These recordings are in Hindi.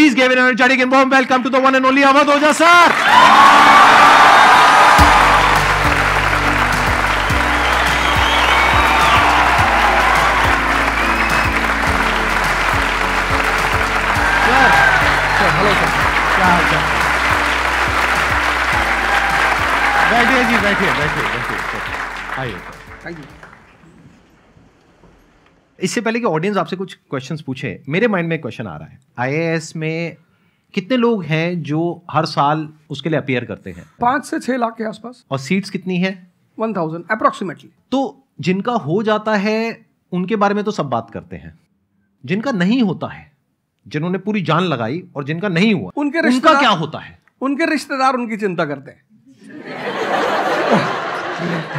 Please give an energetic and welcome to the one and only Awadh Ojha sir बैठिए जी बैठिए बैठिए बैठिए आइए थैंक यू इससे पहले कि ऑडियंस आपसे कुछ क्वेश्चन पूछे मेरे माइंड में क्वेश्चन आ रहा है आई में कितने लोग हैं जो हर साल उसके लिए अपेयर करते हैं पांच से छह लाख के आसपास और सीट्स कितनी है वन थाउजेंड अप्रोक्सीमेटली तो जिनका हो जाता है उनके बारे में तो सब बात करते हैं जिनका नहीं होता है जिन्होंने पूरी जान लगाई और जिनका नहीं हुआ उनके उनका क्या होता है उनके रिश्तेदार उनकी चिंता करते हैं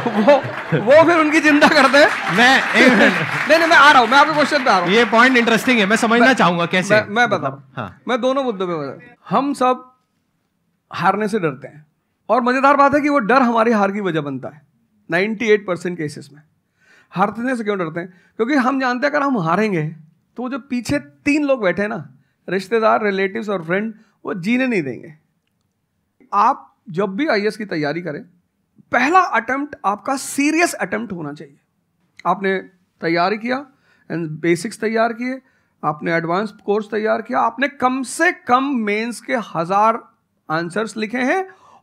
वो वो फिर उनकी चिंता करते हैं मैं एक नहीं नहीं मैं आ रहा हूँ मैं आपके क्वेश्चन पे आ रहा हूँ ये पॉइंट इंटरेस्टिंग है मैं समझना चाहूंगा कैसे मैं, मैं मतलब, हाँ। मैं दोनों मुद्दों पे बता हम सब हारने से डरते हैं और मजेदार बात है कि वो डर हमारी हार की वजह बनता है नाइनटी एट परसेंट केसेस में हारने से क्यों डरते हैं क्योंकि हम जानते हैं अगर हम हारेंगे तो जो पीछे तीन लोग बैठे हैं ना रिश्तेदार रिलेटिव्स और फ्रेंड वो जीने नहीं देंगे आप जब भी आई की तैयारी करें पहला अटेम्प्ट आपका सीरियस अटेम्प्ट होना चाहिए आपने तैयारी किया एंड बेसिक्स तैयार किए आपने एडवांस कोर्स तैयार किया आपने कम से कम मेंस के हजार आंसर्स लिखे हैं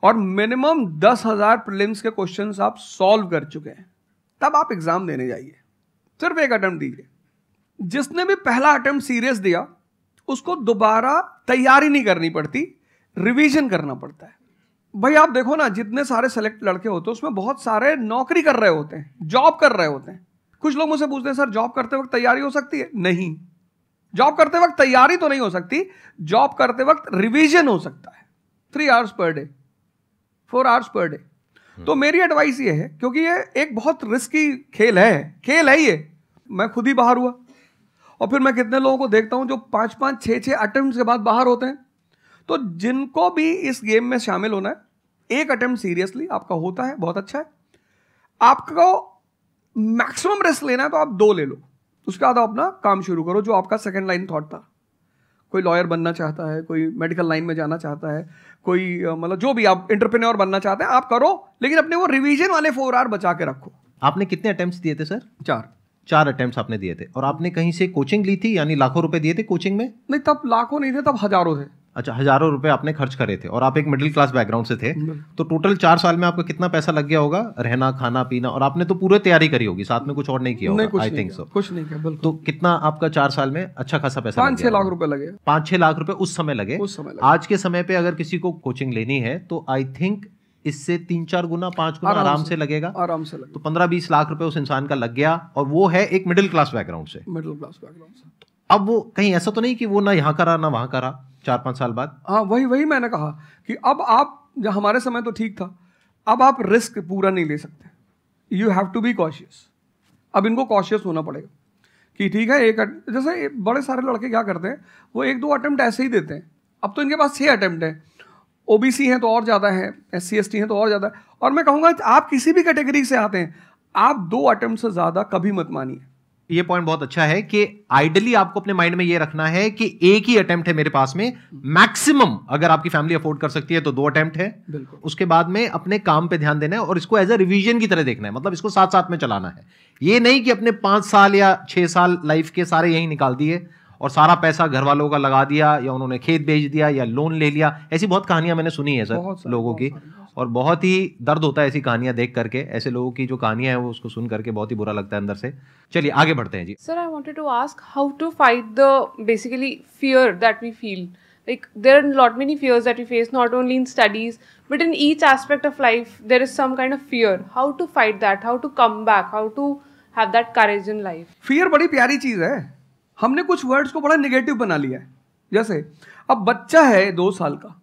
और मिनिमम दस हजार प्रिलिम्स के क्वेश्चंस आप सॉल्व कर चुके हैं तब आप एग्जाम देने जाइए सिर्फ एक अटेम्प्ट दीजिए जिसने भी पहला अटेम्प्ट सीरियस दिया उसको दोबारा तैयारी नहीं करनी पड़ती रिवीजन करना पड़ता है भाई आप देखो ना जितने सारे सेलेक्ट लड़के होते हैं उसमें बहुत सारे नौकरी कर रहे होते हैं जॉब कर रहे होते हैं कुछ लोग मुझसे पूछते हैं सर जॉब करते वक्त तैयारी हो सकती है नहीं जॉब करते वक्त तैयारी तो नहीं हो सकती जॉब करते वक्त रिवीजन हो सकता है three hours per day four hours per day तो मेरी एडवाइस ये है क्योंकि ये एक बहुत रिस्की खेल है खेल है ये मैं खुद ही बाहर हुआ और फिर मैं कितने लोगों को देखता हूं जो पांच पांच छह छह अटैम्प्ट के बाद बाहर होते हैं तो जिनको भी इस गेम में शामिल होना है एक अटेम्प्ट सीरियसली आपका होता है बहुत अच्छा है आपको मैक्सिमम रिस्क लेना है तो आप दो ले लो उसके बाद आप अपना काम शुरू करो जो आपका सेकेंड लाइन थॉट था कोई लॉयर बनना चाहता है कोई मेडिकल लाइन में जाना चाहता है कोई मतलब जो भी आप इंटरप्रेन्योर बनना चाहते हैं आप करो लेकिन अपने वो रिवीजन वाले फोर आर बचा के रखो आपने कितने अटेम्प्ट दिए थे सर चार चार अटेम्प्ट आपने दिए थे और आपने कहीं से कोचिंग ली थी यानी लाखों रुपए दिए थे कोचिंग में नहीं तब लाखों नहीं थे तब हजारों थे अच्छा हजारों रुपए आपने खर्च करे थे और आप एक मिडिल क्लास बैकग्राउंड से थे तो टोटल चार साल में आपका कितना पैसा लग गया होगा रहना खाना पीना और आपने तो पूरी तैयारी करी होगी साथ में कुछ और नहीं किया होगा आई थिंक सो कुछ नहीं किया तो कितना आपका चार साल में अच्छा खासा पैसा पाँच छह लाख रुपए लगे पाँच छह लाख रुपए उस समय लगे उस समय आज के समय पे अगर किसी को कोचिंग लेनी है तो आई थिंक इससे तीन चार गुना पांच गुना आराम से, से लगेगा आराम से लगेगा तो पंद्रह बीस लाख रुपए उस इंसान का लग गया और वो है एक मिडिल क्लास बैकग्राउंड से मिडिल क्लास बैकग्राउंड से अब वो कहीं ऐसा तो नहीं कि वो ना यहाँ करा ना वहाँ करा चार पाँच साल बाद हाँ वही वही मैंने कहा कि अब आप हमारे समय तो ठीक था अब आप रिस्क पूरा नहीं ले सकते you have to be cautious अब इनको कॉशियस होना पड़ेगा कि ठीक है एक जैसे बड़े सारे लड़के क्या करते हैं वो एक दो अटैम्प्ट ऐसे ही देते हैं अब तो इनके पास छः अटैम्प्ट हैं ओ बी सी हैं तो और ज़्यादा हैं एस सी एस टी हैं तो और ज़्यादा है और मैं कहूँगा आप किसी भी कैटेगरी से आते हैं आप दो अटैम्प्ट से ज़्यादा कभी मत मानिए ये पॉइंट बहुत अच्छा है कि आइडली आपको अपने माइंड में ये रखना है कि एक ही अटेम्प्ट है मेरे पास में मैक्सिमम अगर आपकी फैमिली अफोर्ड कर सकती है तो दो अटेम्प्ट है उसके बाद में अपने काम पे ध्यान देना है और इसको एज अ रिविजन की तरह देखना है मतलब इसको साथ साथ में चलाना है ये नहीं कि अपने पांच साल या छह साल लाइफ के सारे यही निकाल दिए और सारा पैसा घर वालों का लगा दिया या उन्होंने खेत बेच दिया या लोन ले लिया ऐसी बहुत कहानियां मैंने सुनी है सर लोगों की और बहुत ही दर्द होता है ऐसी कहानियां देख करके ऐसे लोगों की जो कहानियां हैं वो उसको सुन करके बहुत ही बुरा लगता है अंदर से चलिए आगे बढ़ते हैं जी sir I wanted to ask how to fight the basically fear that we feel like there are lot many fears that we face not only in studies but in each aspect of life there is some kind of fear how to fight that how to come back how to have that courage in life fear बड़ी प्यारी चीज है हमने कुछ वर्ड्स को बड़ा निगेटिव बना लिया है जैसे अब बच्चा है दो साल का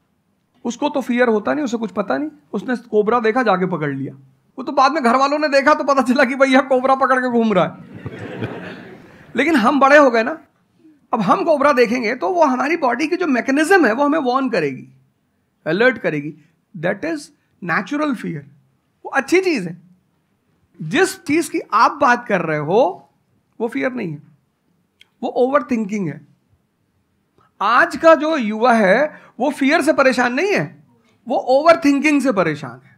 उसको तो फियर होता नहीं उसे कुछ पता नहीं उसने कोबरा देखा जाके पकड़ लिया वो तो बाद में घर वालों ने देखा तो पता चला कि भैया कोबरा पकड़ के घूम रहा है लेकिन हम बड़े हो गए ना अब हम कोबरा देखेंगे तो वो हमारी बॉडी की जो मैकेनिज्म है वो हमें वॉर्न करेगी अलर्ट करेगी दैट इज नेचुरल फियर वो अच्छी चीज़ है जिस चीज़ की आप बात कर रहे हो वो फियर नहीं है वो ओवर थिंकिंग है आज का जो युवा है वो फियर से परेशान नहीं है वो ओवर थिंकिंग से परेशान है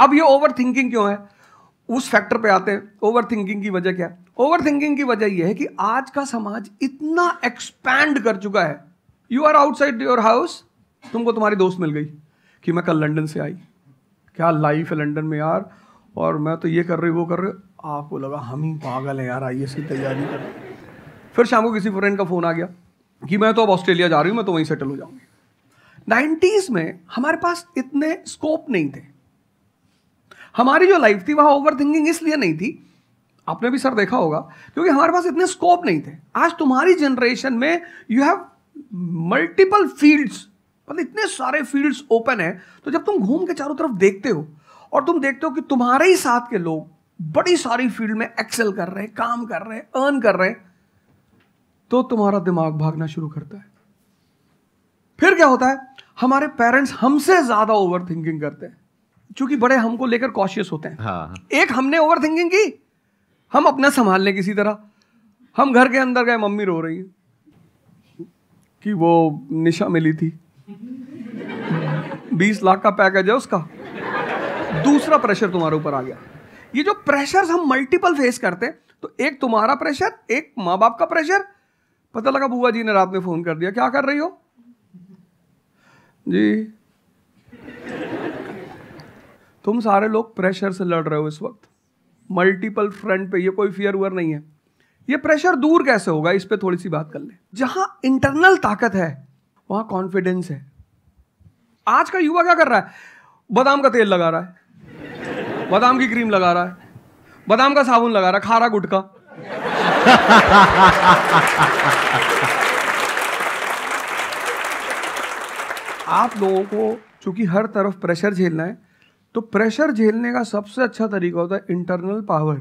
अब ये ओवर थिंकिंग क्यों है उस फैक्टर पे आते हैं ओवर थिंकिंग की वजह क्या है ओवर थिंकिंग की वजह यह है कि आज का समाज इतना एक्सपैंड कर चुका है you are outside your house तुमको तुम्हारी दोस्त मिल गई कि मैं कल लंदन से आई क्या लाइफ है लंदन में यार और मैं तो ये कर रही वो कर रही आपको लगा हम ही पागल हैं यार आइए की तैयारी कर फिर शाम को किसी फ्रेंड का फ़ोन आ गया कि मैं तो अब ऑस्ट्रेलिया जा रही हूं मैं तो वहीं सेटल हो जाऊंगी नाइन्टीज़ में हमारे पास इतने स्कोप नहीं थे हमारी जो लाइफ थी वह ओवर थिंकिंग इसलिए नहीं थी आपने भी सर देखा होगा क्योंकि हमारे पास इतने स्कोप नहीं थे आज तुम्हारी जनरेशन में यू हैव मल्टीपल फील्ड्स मतलब इतने सारे फील्ड्स ओपन है तो जब तुम घूम के चारों तरफ देखते हो और तुम देखते हो कि तुम्हारे ही साथ के लोग बड़ी सारी फील्ड में एक्सेल कर रहे हैं काम कर रहे हैं अर्न कर रहे हैं तो तुम्हारा दिमाग भागना शुरू करता है फिर क्या होता है हमारे पेरेंट्स हमसे ज़्यादा ओवर थिंकिंग करते हैं क्योंकि बड़े हमको लेकर कॉशियस होते हैं हाँ। एक हमने ओवर थिंकिंग की हम अपना संभाल लें किसी तरह हम घर के अंदर गए मम्मी रो रही है कि वो निशा मिली थी बीस लाख का पैकेज है उसका दूसरा प्रेशर तुम्हारे ऊपर आ गया ये जो प्रेशर हम मल्टीपल फेस करते हैं तो एक तुम्हारा प्रेशर एक माँ बाप का प्रेशर पता लगा बुआ जी ने रात में फ़ोन कर दिया क्या कर रही हो जी तुम सारे लोग प्रेशर से लड़ रहे हो इस वक्त मल्टीपल फ्रंट पे ये कोई फियर उयर नहीं है ये प्रेशर दूर कैसे होगा इस पर थोड़ी सी बात कर ले जहां इंटरनल ताकत है वहां कॉन्फिडेंस है आज का युवा क्या कर रहा है बादाम का तेल लगा रहा है बादाम की क्रीम लगा रहा है बादाम का साबुन लगा रहा है खारा गुटका आप लोगों को चूंकि हर तरफ प्रेशर झेलना है तो प्रेशर झेलने का सबसे अच्छा तरीका होता है इंटरनल पावर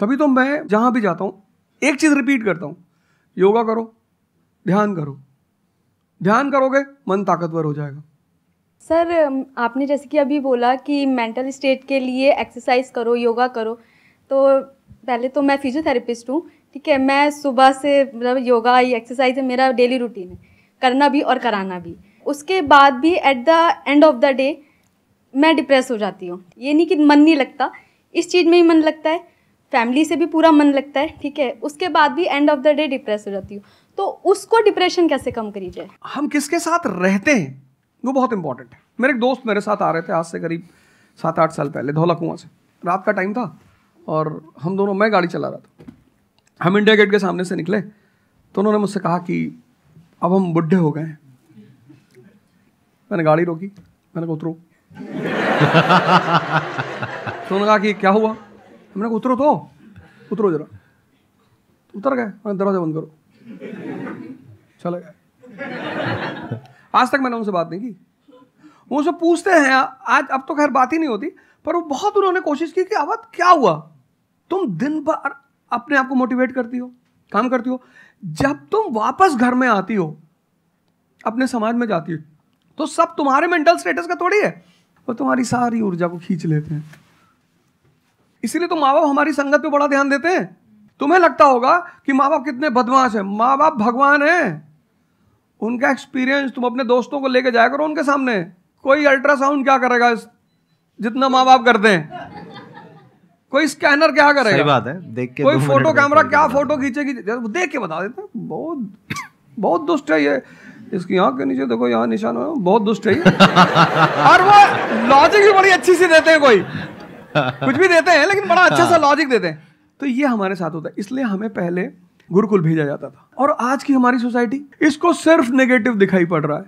तभी तो मैं जहाँ भी जाता हूँ एक चीज़ रिपीट करता हूँ योगा करो ध्यान करो ध्यान करोगे मन ताकतवर हो जाएगा सर आपने जैसे कि अभी बोला कि मेंटल स्टेट के लिए एक्सरसाइज करो योगा करो तो पहले तो मैं फिजियोथेरेपिस्ट हूँ ठीक है मैं सुबह से मतलब योगा या एक्सरसाइज है मेरा डेली रूटीन है करना भी और कराना भी उसके बाद भी at the end of the day मैं डिप्रेस हो जाती हूँ ये नहीं कि मन नहीं लगता इस चीज़ में ही मन लगता है फैमिली से भी पूरा मन लगता है ठीक है उसके बाद भी end of the day depress हो जाती हूँ तो उसको डिप्रेशन कैसे कम करी जाए हम किसके साथ रहते हैं वो बहुत इंपॉर्टेंट है मेरे एक दोस्त मेरे साथ आ रहे थे आज से करीब सात आठ साल पहले धोला कुआं से रात का टाइम था और हम दोनों मैं गाड़ी चला रहा था हम इंडिया गेट के सामने से निकले तो उन्होंने मुझसे कहा कि अब हम बुढ़े हो गए हैं मैंने गाड़ी रोकी मैंने कहा उतरो तो उन्होंने कहा कि क्या हुआ मैंने कहा उतरो तो उतरो जरा तो उतर गए मैंने दरवाजा बंद करो चले गए आज तक मैंने उनसे बात नहीं की वो उनसे पूछते हैं आज अब तो खैर बात ही नहीं होती पर वो बहुत उन्होंने कोशिश की कि अब क्या हुआ तुम दिन भर अपने आप को मोटिवेट करती हो काम करती हो जब तुम वापस घर में आती हो अपने समाज में जाती हो तो सब तुम्हारे मेंटल स्टेटस का थोड़ी है वो तुम्हारी सारी ऊर्जा को खींच लेते हैं इसीलिए तो माँ बाप हमारी संगत पे बड़ा ध्यान देते हैं तुम्हें लगता होगा कि माँ बाप कितने बदमाश हैं माँ बाप भगवान हैं उनका एक्सपीरियंस तुम अपने दोस्तों को लेके जाया करो उनके सामने कोई अल्ट्रासाउंड क्या करेगा जितना माँ बाप करते हैं कोई स्कैनर क्या करेगा सही बात है देख के कोई फोटो कैमरा क्या फोटो खींचेगी देख के बता देते बहुत बहुत दुष्ट है ये इसकी आँख के नीचे देखो यहाँ निशान है बहुत दुष्ट है और वो लॉजिक भी बड़ी अच्छी सी देते हैं कोई कुछ भी देते हैं लेकिन बड़ा अच्छा सा लॉजिक हाँ। देते हैं तो ये हमारे साथ होता है इसलिए हमें पहले गुरुकुल भेजा जाता था और आज की हमारी सोसाइटी इसको सिर्फ नेगेटिव दिखाई पड़ रहा है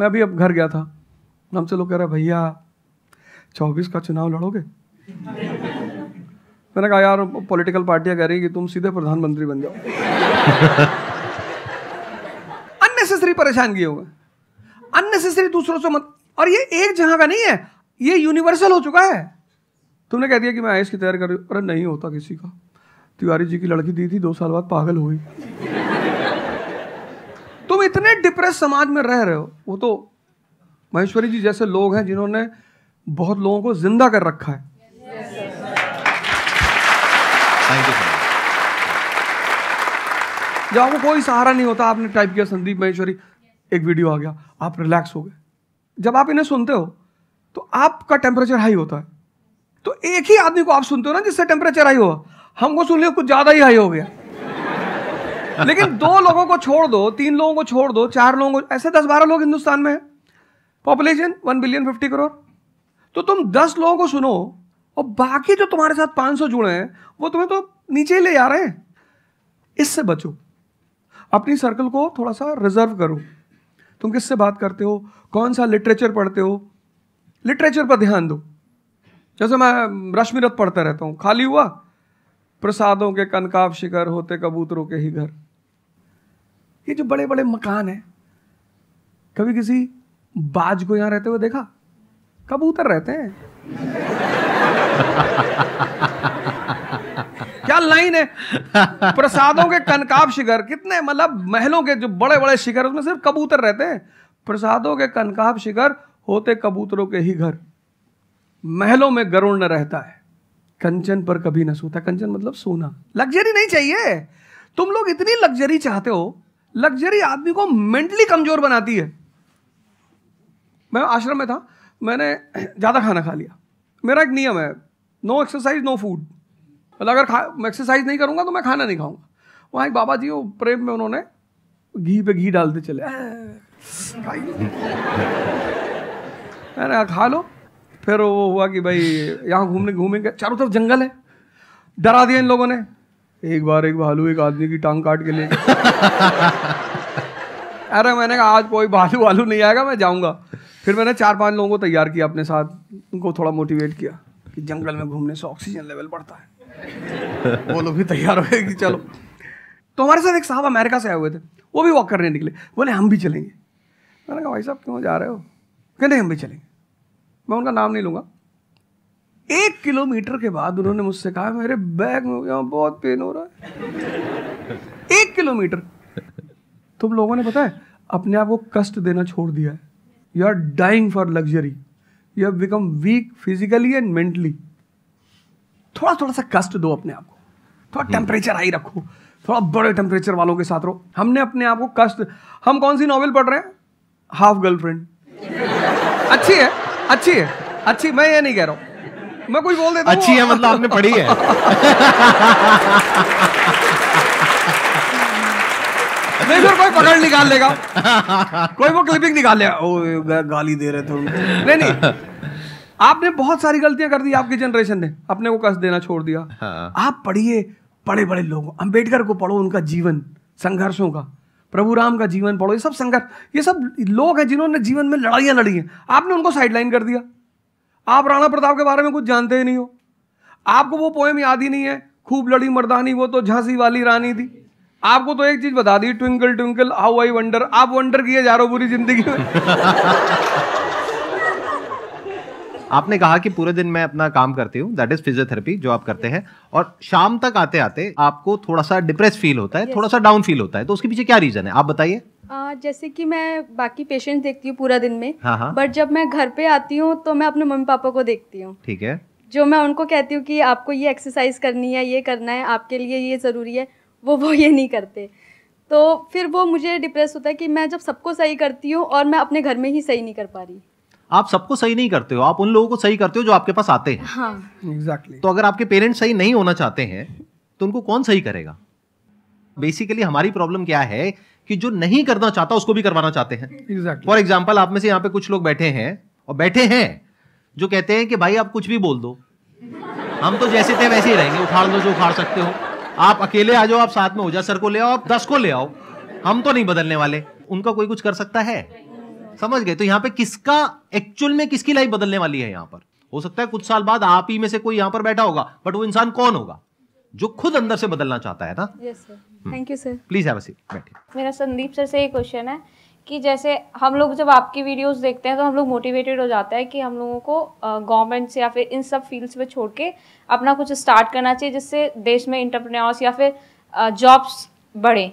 मैं अभी अब घर गया था हमसे लोग कह रहे भैया चौबीस का चुनाव लड़ोगे मैंने कहा यार पॉलिटिकल पार्टियां कह रही कि तुम सीधे प्रधानमंत्री बन जाओ अननेसेसरी परेशान किए हुए अननेसेसरी दूसरों से मत और ये एक जगह का नहीं है ये यूनिवर्सल हो चुका है तुमने कह दिया कि मैं आई की तैयारी कर रही हूँ अरे नहीं होता किसी का तिवारी जी की लड़की दी थी दो साल बाद पागल हुई तुम इतने डिप्रेस समाज में रह रहे हो वो तो महेश्वरी जी जैसे लोग हैं जिन्होंने बहुत लोगों को जिंदा कर रखा है थैंक यू जब आपको कोई सहारा नहीं होता आपने टाइप किया संदीप महेश्वरी एक वीडियो आ गया आप रिलैक्स हो गए जब आप इन्हें सुनते हो तो आपका टेम्परेचर हाई होता है तो एक ही आदमी को आप सुनते हो ना जिससे टेम्परेचर हाई हुआ हमको सुन लिया कुछ ज़्यादा ही हाई हो गया लेकिन दो लोगों को छोड़ दो तीन लोगों को छोड़ दो चार लोगों को ऐसे दस बारह लोग हिंदुस्तान में है population one billion fifty crore तो तुम दस लोगों को सुनो और बाकी जो तुम्हारे साथ 500 जुड़े हैं वो तुम्हें तो नीचे ले आ रहे हैं इससे बचो अपनी सर्कल को थोड़ा सा रिजर्व करो तुम किससे बात करते हो कौन सा लिटरेचर पढ़ते हो लिटरेचर पर ध्यान दो जैसे मैं रश्मिरथ पढ़ता रहता हूँ खाली हुआ प्रसादों के कनकाव शिकर होते कबूतरों के ही घर ये जो बड़े बड़े मकान हैं कभी किसी बाज को यहाँ रहते हुए देखा कबूतर रहते हैं क्या लाइन है प्रसादों के कनकाब शिखर कितने मतलब महलों के जो बड़े बड़े शिखर उसमें सिर्फ कबूतर रहते हैं प्रसादों के कनकाब शिखर होते कबूतरों के ही घर महलों में गरुण न रहता है कंचन पर कभी न सोता कंचन मतलब सोना लग्जरी नहीं चाहिए तुम लोग इतनी लग्जरी चाहते हो लग्जरी आदमी को मेंटली कमजोर बनाती है मैं आश्रम में था मैंने ज़्यादा खाना खा लिया मेरा एक नियम है नो एक्सरसाइज नो फूड मतलब अगर खा एक्सरसाइज नहीं करूँगा तो मैं खाना नहीं खाऊंगा वहाँ एक बाबा जी वो प्रेम में उन्होंने घी पे घी डालते चले मैंने खा लो फिर वो हुआ कि भाई यहाँ घूमने घूमेंगे चारों तरफ जंगल है डरा दिया इन लोगों ने एक बार एक भालू एक आदमी की टांग काट के ले अरे मैंने कहा आज कोई भालू वालू नहीं आएगा मैं जाऊँगा फिर मैंने चार पांच लोगों को तैयार किया अपने साथ उनको थोड़ा मोटिवेट किया कि जंगल में घूमने से ऑक्सीजन लेवल बढ़ता है वो लोग भी तैयार हो गए कि चलो तो हमारे साथ एक साहब अमेरिका से आए हुए थे वो भी वॉक करने निकले बोले हम भी चलेंगे मैंने कहा भाई साहब क्यों जा रहे हो कहते हम भी चलेंगे मैं उनका नाम नहीं लूँगा एक किलोमीटर के बाद उन्होंने मुझसे कहा मेरे बैग में यहाँ बहुत पेन हो रहा है एक किलोमीटर तुम लोगों ने पता है अपने आप को कष्ट देना छोड़ दिया है you are dying for luxury you have become weak physically and mentally थोड़ा थोड़ा सा कष्ट दो अपने आप को थोड़ा टेम्परेचर हम्म। हाई रखो थोड़ा बड़े टेम्परेचर वालों के साथ रहो हमने अपने आप को कष्ट हम कौन सी नॉवेल पढ़ रहे हैं हाफ गर्लफ्रेंड अच्छी है अच्छी है अच्छी मैं ये नहीं कह रहा हूँ मैं कुछ बोल देता अच्छी है मतलब आपने पढ़ी है મેં જો કોઈ પકડ નિકાલ લેગા કોઈ વો ક્લિપિંગ નિકાલે ઓય ગાળી દે રહે થું નઈ નઈ આપને બહોત સારી galtiyan કરી દી આપકી જનરેશન ને આપને કો કસ દેના છોડ દિયા હા આપ پڑھیએ પડે પડે લોગો અંબેડકર કો પડો ઉનકા જીવન સંઘર્ષો કા પ્રભુ રામ કા જીવન પડો યે સબ સંઘર્ષ યે સબ લોગ હે જિન્હોને જીવન મે લડાઈયા લડી હૈ આપને ઉનકો સાઈડલાઈન કર દિયા આપ રાણા પ્રતાપ કે બારે મે કુછ જાનતે હી નહી હો આપકો વો પોએમ યાદ હી નહી હે ખુબ લડી મર્દાની વો તો ઝાંસી વાલી રાની થી आपको तो एक चीज बता दी twinkle twinkle how I wonder आप वंडर किए जा रहे हो पूरी जिंदगी में आपने कहा कि पूरे दिन मैं अपना काम करती हूँ दैट इज फिजियोथेरेपी जो आप करते हैं और शाम तक आते आते आपको थोड़ा सा डिप्रेस फील होता है yes. थोड़ा सा डाउन फील होता है तो उसके पीछे क्या रीजन है आप बताइए जैसे कि मैं बाकी पेशेंट देखती हूँ पूरा दिन में बट हाँ, हाँ। जब मैं घर पे आती हूँ तो मैं अपने मम्मी पापा को देखती हूँ ठीक है जो मैं उनको कहती हूँ कि आपको ये एक्सरसाइज करनी है ये करना है आपके लिए ये ज़रूरी है वो वो ये नहीं करते तो फिर वो मुझे डिप्रेस होता है कि मैं जब सबको सही करती हूँ और मैं अपने घर में ही सही नहीं कर पा रही आप सबको सही नहीं करते हो आप उन लोगों को सही करते हो जो आपके पास आते हैं हाँ exactly. तो अगर आपके पेरेंट्स सही नहीं होना चाहते हैं तो उनको कौन सही करेगा बेसिकली हमारी प्रॉब्लम क्या है कि जो नहीं करना चाहता उसको भी करवाना चाहते हैं फॉर एग्जाम्पल आप में से यहाँ पे कुछ लोग बैठे हैं और बैठे हैं जो कहते हैं कि भाई आप कुछ भी बोल दो हम तो जैसे थे वैसे ही रहेंगे उखाड़ दो जो उखाड़ सकते हो आप अकेले आ जाओ आप साथ में ओझा सर को ले आओ आप दस को ले आओ हम तो नहीं बदलने वाले उनका कोई कुछ कर सकता है समझ गए तो यहाँ पे किसका एक्चुअल में किसकी लाइफ बदलने वाली है यहाँ पर हो सकता है कुछ साल बाद आप ही में से कोई यहाँ पर बैठा होगा बट वो इंसान कौन होगा जो खुद अंदर से बदलना चाहता है ना thank you sir please have a seat बैठिए मेरा संदीप सर से ये क्वेश्चन है कि जैसे हम लोग जब आपकी वीडियोस देखते हैं तो हम लोग मोटिवेटेड हो जाता है कि हम लोगों को गवर्नमेंट से या फिर इन सब फील्ड्स में छोड़ के अपना कुछ स्टार्ट करना चाहिए जिससे देश में इंटरप्रनर्स या फिर जॉब्स बढ़े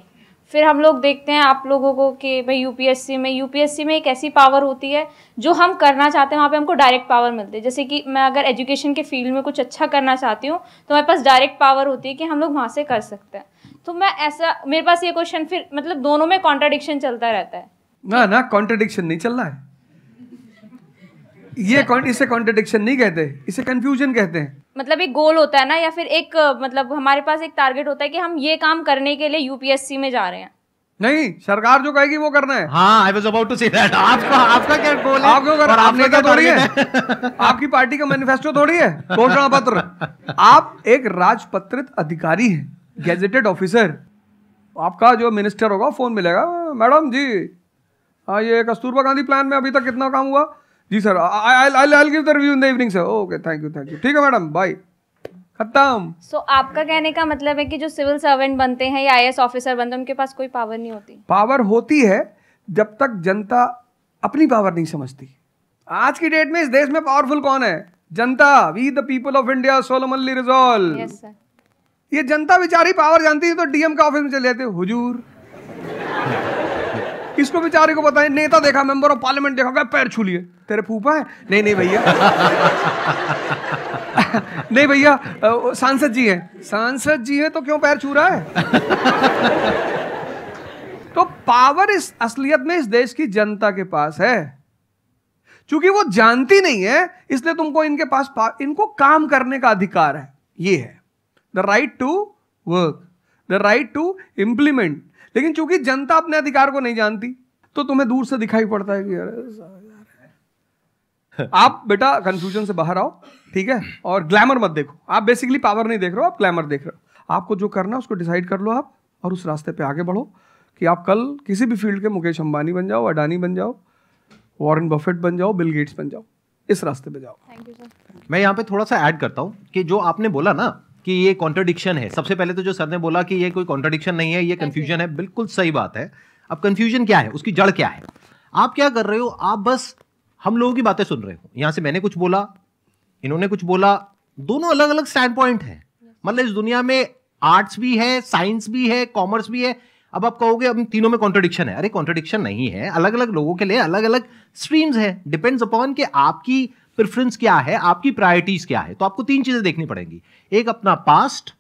फिर हम लोग देखते हैं आप लोगों को कि भाई यूपीएससी में यूपीएससी में एक ऐसी पावर होती है जो हम करना चाहते हैं वहाँ पे हमको डायरेक्ट पावर मिलती है जैसे कि मैं अगर एजुकेशन के फील्ड में कुछ अच्छा करना चाहती हूँ तो हमारे पास डायरेक्ट पावर होती है कि हम लोग वहाँ से कर सकते हैं तो मैं ऐसा मेरे पास ये क्वेश्चन फिर मतलब दोनों में कॉन्ट्राडिक्शन चलता रहता है ना ना कॉन्ट्रडिक्शन नहीं चल रहा है ये इसे कॉन्ट्रडिक्शन नहीं कहते इसे कंफ्यूजन कहते हैं मतलब एक गोल होता है ना या फिर एक मतलब हमारे पास एक टारगेट होता है कि हम ये काम करने के लिए यूपीएससी में जा रहे हैं नहीं सरकार जो कहेगी वो करना है हाँ I was about to say that आपका आपका क्या गोल है आप क्यों कर रहे आपने क्या थोड़ी है, आपकी पार्टी का मैनिफेस्टो थोड़ी है घोषणा पत्र आप एक राजपत्रित अधिकारी हैं गैजेटेड ऑफिसर आपका जो मिनिस्टर होगा फोन मिलेगा मैडम जी हाँ ये कस्तूरबा गांधी प्लान में अभी तक कितना काम हुआ जी sir give the review in the evening sir okay thank you thank you ठीक है मैडम बाय खत्म सो आपका कहने का मतलब है कि जो सिविल सर्वेंट बनते हैं या आई ऑफिसर बनते हैं उनके पास कोई पावर नहीं होती पावर होती है जब तक जनता अपनी पावर नहीं समझती आज की डेट में इस देश में पावरफुल कौन है जनता we the people of India solemnly resolve yes, ये जनता बेचारी पावर जानती है तो डीएम का ऑफिस में चले जाते हुजूर इसको बेचारे को बताए नेता देखा मेंबर ऑफ पार्लियामेंट देखा गया पैर छू लिए तेरे फूफा है नहीं नहीं भैया नहीं भैया सांसद जी हैं सांसद जी हैं तो क्यों पैर छू रहा है तो पावर इस असलियत में इस देश की जनता के पास है क्योंकि वो जानती नहीं है इसलिए तुमको इनके पास इनको काम करने का अधिकार है ये है the right to work the right to implement लेकिन चूंकि जनता अपने अधिकार को नहीं जानती तो तुम्हें दूर से दिखाई पड़ता है कि यार आप बेटा कंफ्यूजन से बाहर आओ ठीक है और ग्लैमर मत देखो आप बेसिकली पावर नहीं देख रहे हो आप ग्लैमर देख रहे हो आपको जो करना है उसको डिसाइड कर लो आप और उस रास्ते पे आगे बढ़ो कि आप कल किसी भी फील्ड के मुकेश अंबानी बन जाओ अडानी बन जाओ वॉरेन बफेट बन जाओ बिल गेट्स बन जाओ इस रास्ते पे जाओ मैं यहाँ पे थोड़ा सा ऐड करता हूँ कि जो आपने बोला ना कि ये कॉन्ट्रोडिक्शन है सबसे पहले तो जो सर ने बोला कि ये कोई कॉन्ट्रोडिक्शन नहीं है ये कन्फ्यूजन है बिल्कुल सही बात है अब कन्फ्यूजन क्या है उसकी जड़ क्या है आप क्या कर रहे हो आप बस हम लोगों की बातें सुन रहे हो यहाँ से मैंने कुछ बोला इन्होंने कुछ बोला दोनों अलग अलग स्टैंड पॉइंट है मतलब इस दुनिया में आर्ट्स भी है साइंस भी है कॉमर्स भी है अब आप कहोगे अब तीनों में कॉन्ट्रोडिक्शन है अरे कॉन्ट्रोडिक्शन नहीं है अलग अलग लोगों के लिए अलग अलग स्ट्रीम्स है डिपेंड्स अपॉन कि आपकी प्रेफरेंस क्या है आपकी प्रायोरिटीज क्या है तो आपको तीन चीजें देखनी पड़ेंगी एक अपना पास्ट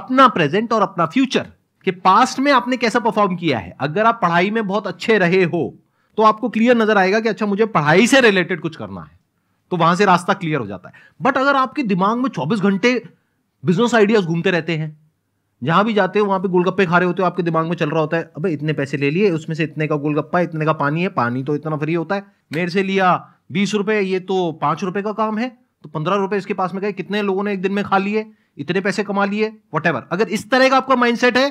अपना प्रेजेंट और अपना फ्यूचर कि पास्ट में आपने कैसा परफॉर्म किया है अगर आप पढ़ाई में बहुत अच्छे रहे हो तो आपको क्लियर नजर आएगा कि अच्छा मुझे पढ़ाई से रिलेटेड कुछ करना है तो वहां से रास्ता क्लियर हो जाता है बट अगर आपके दिमाग में 24 घंटे बिजनेस आइडियाज घूमते रहते हैं जहां भी जाते हो वहां पे गोलगप्पे खा रहे होते हो आपके दिमाग में चल रहा होता है अबे इतने पैसे ले लिए उसमें से इतने का गोलगप्पा इतने का पानी है पानी तो इतना फ्री होता है मेरे से लिया बीस रुपए ये तो पांच रुपए का काम है तो पंद्रह रुपए इसके पास में गए कितने लोगों ने एक दिन में खा लिए इतने पैसे कमा लिए वट अगर इस तरह का आपका माइंडसेट है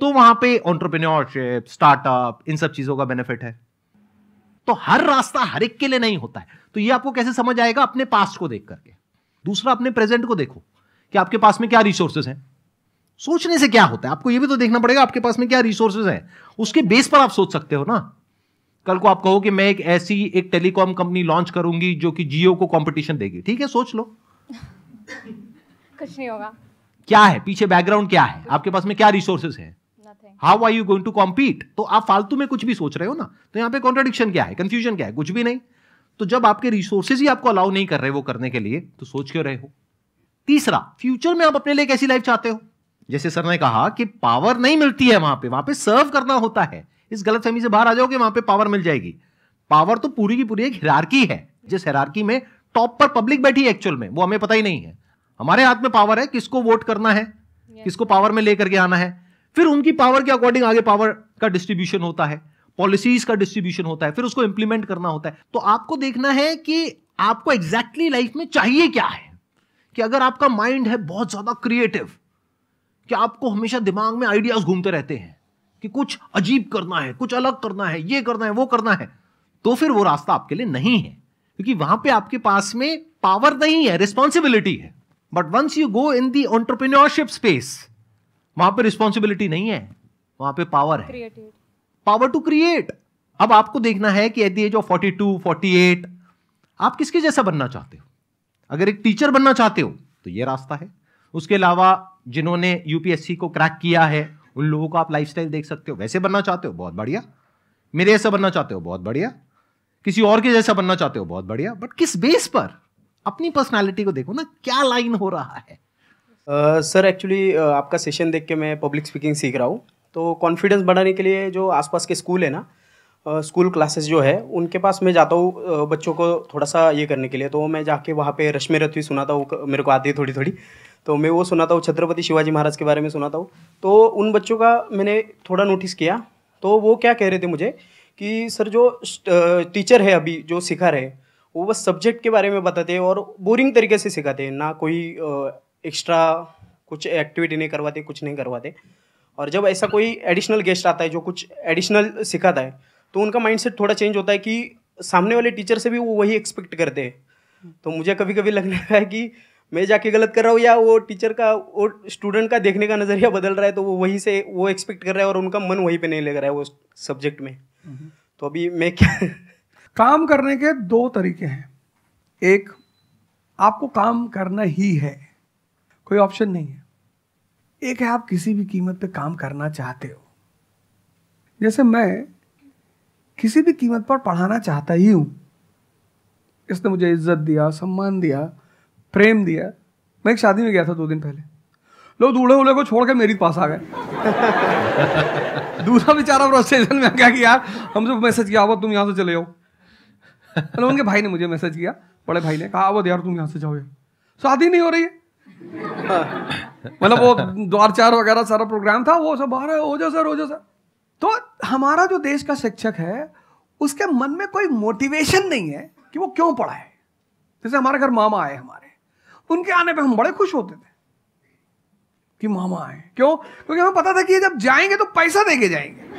तो वहां पे ऑन्टरप्रीनियोरशिप स्टार्टअप इन सब चीजों का बेनिफिट है तो हर रास्ता हर एक के लिए नहीं होता है तो ये आपको कैसे समझ आएगा अपने पास्ट को देख करके दूसरा अपने प्रेजेंट को देखो कि आपके पास में क्या रिसोर्सेज हैं सोचने से क्या होता है आपको ये भी तो देखना पड़ेगा आपके पास में क्या रिसोर्सेज हैं उसके बेस पर आप सोच सकते हो ना कल को आप कहो कि मैं एक ऐसी एक टेलीकॉम कंपनी लॉन्च करूंगी जो कि जियो को कंपटीशन देगी ठीक है सोच लो कुछ नहीं होगा क्या है पीछे बैकग्राउंड क्या है आपके पास में क्या रिसोर्सेज है how are you going to compete तो आप फालतू में कुछ भी सोच रहे हो ना तो यहाँ पे कॉन्ट्रोडिक्शन क्या है कंफ्यूजन क्या है कुछ भी नहीं तो जब आपके रिसोर्सेज ही आपको अलाउ नहीं कर रहे वो करने के लिए तो सोच क्यों रहे हो तीसरा फ्यूचर में आप अपने लिए कैसी लाइफ चाहते हो जैसे सर ने कहा कि पावर नहीं मिलती है वहां पे वहां पे सर्व करना होता है इस गलतफहमी से बाहर आ जाओगे वहां पे पावर मिल जाएगी पावर तो पूरी की पूरी एक हिरारकी है जिस हिरारकी में टॉप पर पब्लिक बैठी है एक्चुअल में वो हमें पता ही नहीं है हमारे हाथ में पावर है किसको वोट करना है किसको पावर में लेकर के आना है फिर उनकी पावर के अकॉर्डिंग आगे पावर का डिस्ट्रीब्यूशन होता है पॉलिसीज का डिस्ट्रीब्यूशन होता है फिर उसको इंप्लीमेंट करना होता है तो आपको देखना है कि आपको एग्जैक्टली exactly लाइफ में चाहिए क्या है कि अगर आपका माइंड है बहुत ज्यादा क्रिएटिव कि आपको हमेशा दिमाग में आइडियाज घूमते रहते हैं कि कुछ अजीब करना है कुछ अलग करना है ये करना है वो करना है तो फिर वो रास्ता आपके लिए नहीं है क्योंकि वहां पे आपके पास में पावर नहीं है रिस्पॉन्सिबिलिटी है but once you go in the entrepreneurship space वहां पे रिस्पॉन्सिबिलिटी नहीं है वहां पे पावर है पावर टू क्रिएट अब आपको देखना है कि at the age of forty two forty eight आप किसके जैसा बनना चाहते हो अगर एक टीचर बनना चाहते हो तो ये रास्ता है उसके अलावा जिन्होंने यूपीएससी को क्रैक किया है उन लोगों का आप लाइफ देख सकते हो वैसे बनना चाहते हो बहुत बढ़िया मेरे ऐसा बनना चाहते हो बहुत बढ़िया किसी और के जैसा बनना चाहते हो बहुत बढ़िया बट किस बेस पर अपनी पर्सनालिटी को देखो ना क्या लाइन हो रहा है सर uh, एक्चुअली uh, आपका सेशन देख के मैं पब्लिक स्पीकिंग सीख रहा हूँ तो कॉन्फिडेंस बढ़ाने के लिए जो आसपास के स्कूल है ना स्कूल uh, क्लासेस जो है उनके पास मैं जाता हूँ बच्चों को थोड़ा सा ये करने के लिए तो मैं जाके वहाँ पे रश्मि रथी सुना था मेरे को आती है थोड़ी थोड़ी तो मैं वो सुनाता हूँ छत्रपति शिवाजी महाराज के बारे में सुनाता हूँ तो उन बच्चों का मैंने थोड़ा नोटिस किया तो वो क्या कह रहे थे मुझे कि सर जो टीचर है अभी जो सिखा रहे वो बस सब्जेक्ट के बारे में बताते हैं और बोरिंग तरीके से सिखाते हैं ना कोई एक्स्ट्रा कुछ एक्टिविटी नहीं करवाते कुछ नहीं करवाते और जब ऐसा कोई एडिशनल गेस्ट आता है जो कुछ एडिशनल सिखाता है तो उनका माइंडसेट थोड़ा चेंज होता है कि सामने वाले टीचर से भी वो वही एक्सपेक्ट करते हैं तो मुझे कभी कभी लगने लगा है कि मैं जाके गलत कर रहा हूँ या वो टीचर का वो स्टूडेंट का देखने का नज़रिया बदल रहा है तो वो वहीं से वो एक्सपेक्ट कर रहा है और उनका मन वहीं पे नहीं लग रहा है वो सब्जेक्ट में हम्म। तो अभी मैं क्या काम करने के दो तरीके हैं एक आपको काम करना ही है कोई ऑप्शन नहीं है एक है आप किसी भी कीमत पे काम करना चाहते हो जैसे मैं किसी भी कीमत पर पढ़ाना चाहता ही हूँ इसने मुझे इज्जत दिया सम्मान दिया प्रेम दिया मैं एक शादी में गया था दो दिन पहले लोग दूल्हे उल्हे को छोड़ के मेरे पास आ गए दूसरा बेचारा फ्रस्ट्रेशन में क्या किया यार हमसे मैसेज किया तुम यहाँ से चले जाओ मतलब उनके भाई ने मुझे मैसेज किया बड़े भाई ने कहा अब यार तुम यहाँ से जाओ यार शादी नहीं हो रही है मतलब वो द्वार चार वगैरह सारा प्रोग्राम था वो सब आ रहे हो जाओ सर हो जाओ सर तो हमारा जो देश का शिक्षक है उसके मन में कोई मोटिवेशन नहीं है कि वो क्यों पढ़ाए जैसे हमारे घर मामा आए हमारे उनके आने पे हम बड़े खुश होते थे कि मामा आए क्यों क्योंकि हमें पता था कि ये जब जाएंगे तो पैसा के जाएंगे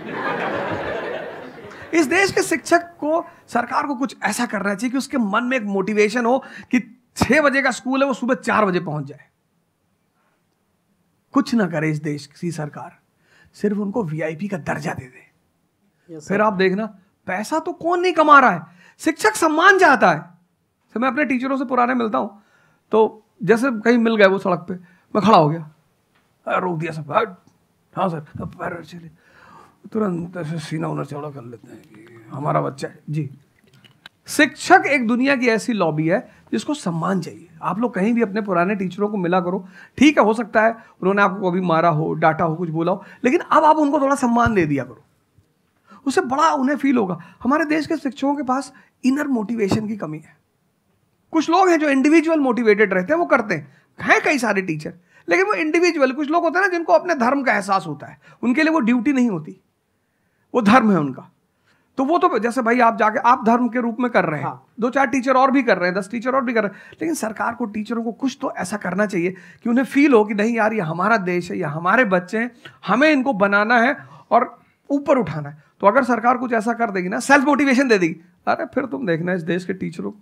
इस देश के शिक्षक को सरकार को कुछ ऐसा करना चाहिए कि उसके मन में एक मोटिवेशन हो कि छह बजे का स्कूल है वो सुबह चार बजे पहुंच जाए कुछ ना करे इस देश की सरकार सिर्फ उनको वीआईपी का दर्जा दे दे yes, फिर आप देखना पैसा तो कौन नहीं कमा रहा है शिक्षक सम्मान चाहता है तो मैं अपने टीचरों से पुराने मिलता हूं तो जैसे कहीं मिल गए वो सड़क पे मैं खड़ा हो गया रोक दिया सब हाँ सर अब पैर चले तुरंत ऐसे सीना उना चौड़ा कर लेते हैं हमारा बच्चा है जी शिक्षक एक दुनिया की ऐसी लॉबी है जिसको सम्मान चाहिए आप लोग कहीं भी अपने पुराने टीचरों को मिला करो ठीक है हो सकता है उन्होंने आपको कभी मारा हो डांटा हो कुछ बोला हो लेकिन अब आप उनको थोड़ा सम्मान दे दिया करो उससे बड़ा उन्हें फील होगा हमारे देश के शिक्षकों के पास इनर मोटिवेशन की कमी है कुछ लोग हैं जो इंडिविजुअल मोटिवेटेड रहते हैं वो करते हैं हैं कई सारे टीचर लेकिन वो इंडिविजुअल कुछ लोग होते हैं ना जिनको अपने धर्म का एहसास होता है उनके लिए वो ड्यूटी नहीं होती वो धर्म है उनका तो वो तो जैसे भाई आप जाके आप धर्म के रूप में कर रहे हैं हाँ। दो चार टीचर और भी कर रहे हैं दस टीचर और भी कर रहे हैं लेकिन सरकार को टीचरों को कुछ तो ऐसा करना चाहिए कि उन्हें फील हो कि नहीं यार ये हमारा देश है ये हमारे बच्चे हैं हमें इनको बनाना है और ऊपर उठाना है तो अगर सरकार कुछ ऐसा कर देगी ना सेल्फ मोटिवेशन दे देगी अरे फिर तुम देखना इस देश के टीचरों को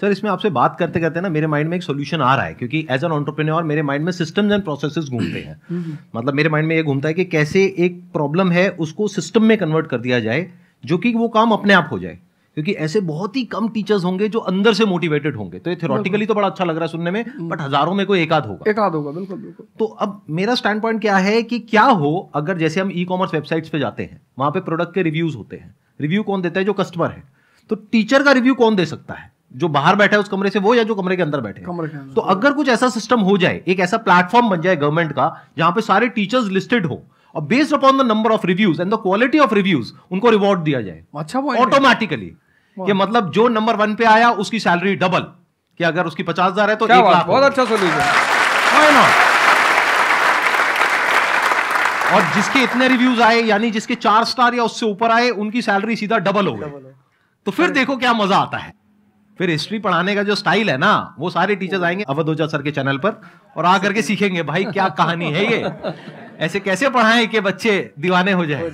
सर इसमें आपसे बात करते करते ना मेरे माइंड में एक सोल्यूशन आ रहा है क्योंकि एज एन ऑन्टरप्रेन्योर मेरे माइंड में सिस्टम्स एंड प्रोसेसेस घूमते हैं हम्म, हम्म। मतलब मेरे माइंड में ये घूमता है कि कैसे एक प्रॉब्लम है उसको सिस्टम में कन्वर्ट कर दिया जाए जो कि वो काम अपने आप हो जाए क्योंकि ऐसे बहुत ही कम टीचर्स होंगे जो अंदर से मोटिवेटेड होंगे तो ये थ्योरेटिकली तो बड़ा अच्छा लग रहा है सुनने में बट हम्म। हजारों में कोई एक आध होगा एक आध होगा बिल्कुल बिल्कुल तो अब मेरा स्टैंड पॉइंट क्या है कि क्या हो अगर जैसे हम ई कॉमर्स वेबसाइट्स पे जाते हैं वहां पे प्रोडक्ट के रिव्यूज होते हैं रिव्यू कौन देता है जो कस्टमर है तो टीचर का रिव्यू कौन दे सकता है जो बाहर बैठा है उस कमरे से वो या जो कमरे के अंदर बैठे कमरे के अंदर तो अगर कुछ ऐसा सिस्टम हो जाए एक ऐसा प्लेटफॉर्म बन जाए गवर्नमेंट का जहां पे सारे टीचर्स लिस्टेड हो और based upon the number of reviews and the quality of reviews उनको रिवॉर्ड दिया जाए अच्छा ऑटोमेटिकली ये मतलब जो नंबर वन पे आया उसकी सैलरी डबल कि अगर उसकी पचास हजार है तो एक लाख बहुत अच्छा सोल्यूशन और जिसके इतने रिव्यूज आए यानी जिसके चार स्टार या उससे ऊपर आए उनकी सैलरी सीधा डबल हो गई तो फिर देखो क्या मजा आता है फिर हिस्ट्री पढ़ाने का जो स्टाइल है ना वो सारे टीचर्स आएंगे अवध ओझा सर के चैनल पर और आ करके सीखेंगे भाई क्या कहानी है ये ऐसे कैसे पढ़ाएं कि बच्चे दीवाने हो जाए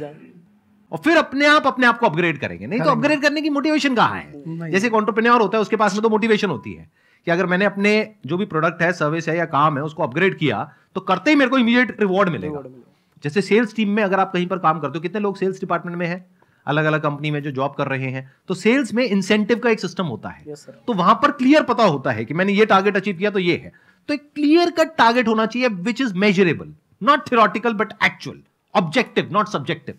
और फिर अपने आप अपने आप को अपग्रेड करेंगे नहीं तो अपग्रेड करने की मोटिवेशन कहाँ है जैसे कॉन्टरप्रेन्योर होता है उसके पास में तो मोटिवेशन होती है कि अगर मैंने अपने जो भी प्रोडक्ट है सर्विस है या काम है उसको अपग्रेड किया तो करते ही मेरे को इमीडिएट रिवॉर्ड मिलेगा जैसे सेल्स टीम में अगर आप कहीं पर काम करते हो कितने लोग सेल्स डिपार्टमेंट में हैं अलग अलग कंपनी में जो जॉब कर रहे हैं तो सेल्स में इंसेंटिव का एक सिस्टम होता है yes, तो वहां पर क्लियर पता होता है कि मैंने ये टारगेट अचीव किया तो ये है तो एक क्लियर कट टारगेट होना चाहिए which is measurable not theoretical but actual objective not subjective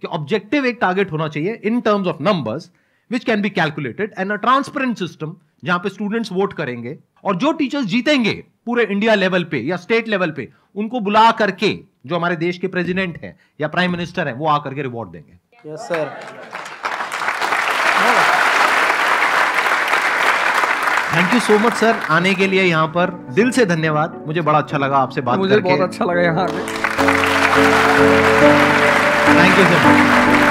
कि ऑब्जेक्टिव एक टारगेट होना चाहिए in terms of numbers which can be calculated and a transparent system जहां पे स्टूडेंट्स वोट करेंगे और जो टीचर्स जीतेंगे पूरे इंडिया लेवल पे या स्टेट लेवल पे उनको बुला करके जो हमारे देश के प्रेसिडेंट हैं या प्राइम मिनिस्टर हैं वो आकर के रिवॉर्ड देंगे yes sir thank you so much sir आने के लिए यहाँ पर दिल से धन्यवाद मुझे बड़ा अच्छा लगा आपसे बात मुझे करके। बहुत अच्छा लगा यहाँ थैंक यू सर